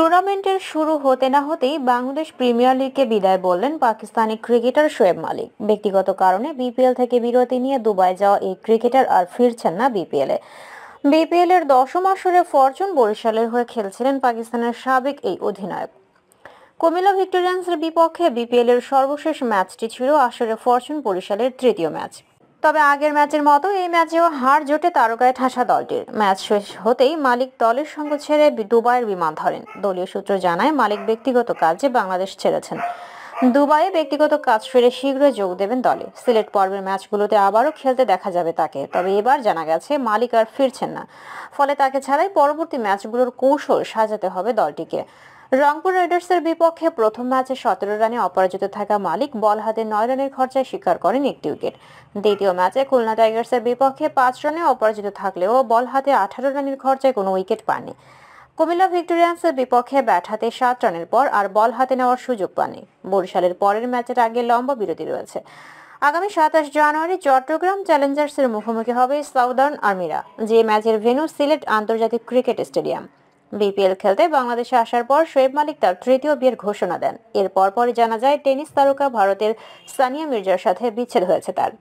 টুর্নামেন্টের শুরু হতে না হতেই বাংলাদেশ প্রিমিয়ার লিগকে বিদায় বললেন পাকিস্তানি ক্রিকেটার শোয়েব মালিক ব্যক্তিগত কারণে বিপিএল থেকে বিরতি নিয়ে দুবাই যাওয়া এই ক্রিকেটার আর ফিরছেন না বিপিএলে বিপিএল এর দশম আসরে ফরচুন বরিশালের হয়ে খেলছিলেন পাকিস্তানের সাবেক এই অধিনায়ক কুমিল্লা ভিক্টোরিয়ান্সের বিপক্ষে বিপিএল এর সর্বশেষ ম্যাচটি ছিল আসরে ফরচুন বরিশালের তৃতীয় ম্যাচ তবে আগের ম্যাচের মতো এই ম্যাচেও হার জোটে তারকায় ঠাসা দলটির ম্যাচ শেষ হতেই মালিক দলের সঙ্গে ছেড়ে দুবাইয়ের বিমান ধরেন দলীয় সূত্র জানায় মালিক ব্যক্তিগত কাজে বাংলাদেশ ছেড়েছেন দুবাইয়ে ব্যক্তিগত কাজ সেরে শীঘ্রই যোগ দেবেন দলে সিলেট পর্বের ম্যাচগুলোতে আবারও খেলতে দেখা যাবে তাকে তবে এবার জানা গেছে মালিক আর ফিরছেন না ফলে তাকে ছাড়াই পরবর্তী ম্যাচগুলোর কৌশল সাজাতে হবে দলটিকে রংপুর রাইডার্সের বিপক্ষে প্রথম ম্যাচে সতেরো রানে অপরাজিত থাকা মালিক বল হাতে নয় রানের খরচায় স্বীকার করেন একটি উইকেট দ্বিতীয় ম্যাচে খুলনা টাইগার্সের বিপক্ষে পাঁচ রানে অপরাজিত থাকলেও বল হাতে আঠারো রানের খরচায় কোনো উইকেট পাননি কুমিল্লা ভিক্টোরিয়ান্সের বিপক্ষে ব্যাট হাতে সাত রানের পর আর বল হাতে নেওয়ার সুযোগ পাননি বরিশালের পরের ম্যাচের আগে লম্বা বিরতি রয়েছে আগামী সাতাশ জানুয়ারি চট্টগ্রাম চ্যালেঞ্জার্সের মুখোমুখি হবে সাউদার্ন আর্মিরা যে ম্যাচের ভেন্যু সিলেট আন্তর্জাতিক ক্রিকেট স্টেডিয়াম বিপিএল খেলতে বাংলাদেশে আসার পর শোয়েব মালিক তার তৃতীয় বিয়ের ঘোষণা দেন এর পরপরই জানা যায় টেনিস তারকা ভারতের সানিয়া মির্জার সাথে বিচ্ছেদ হয়েছে তার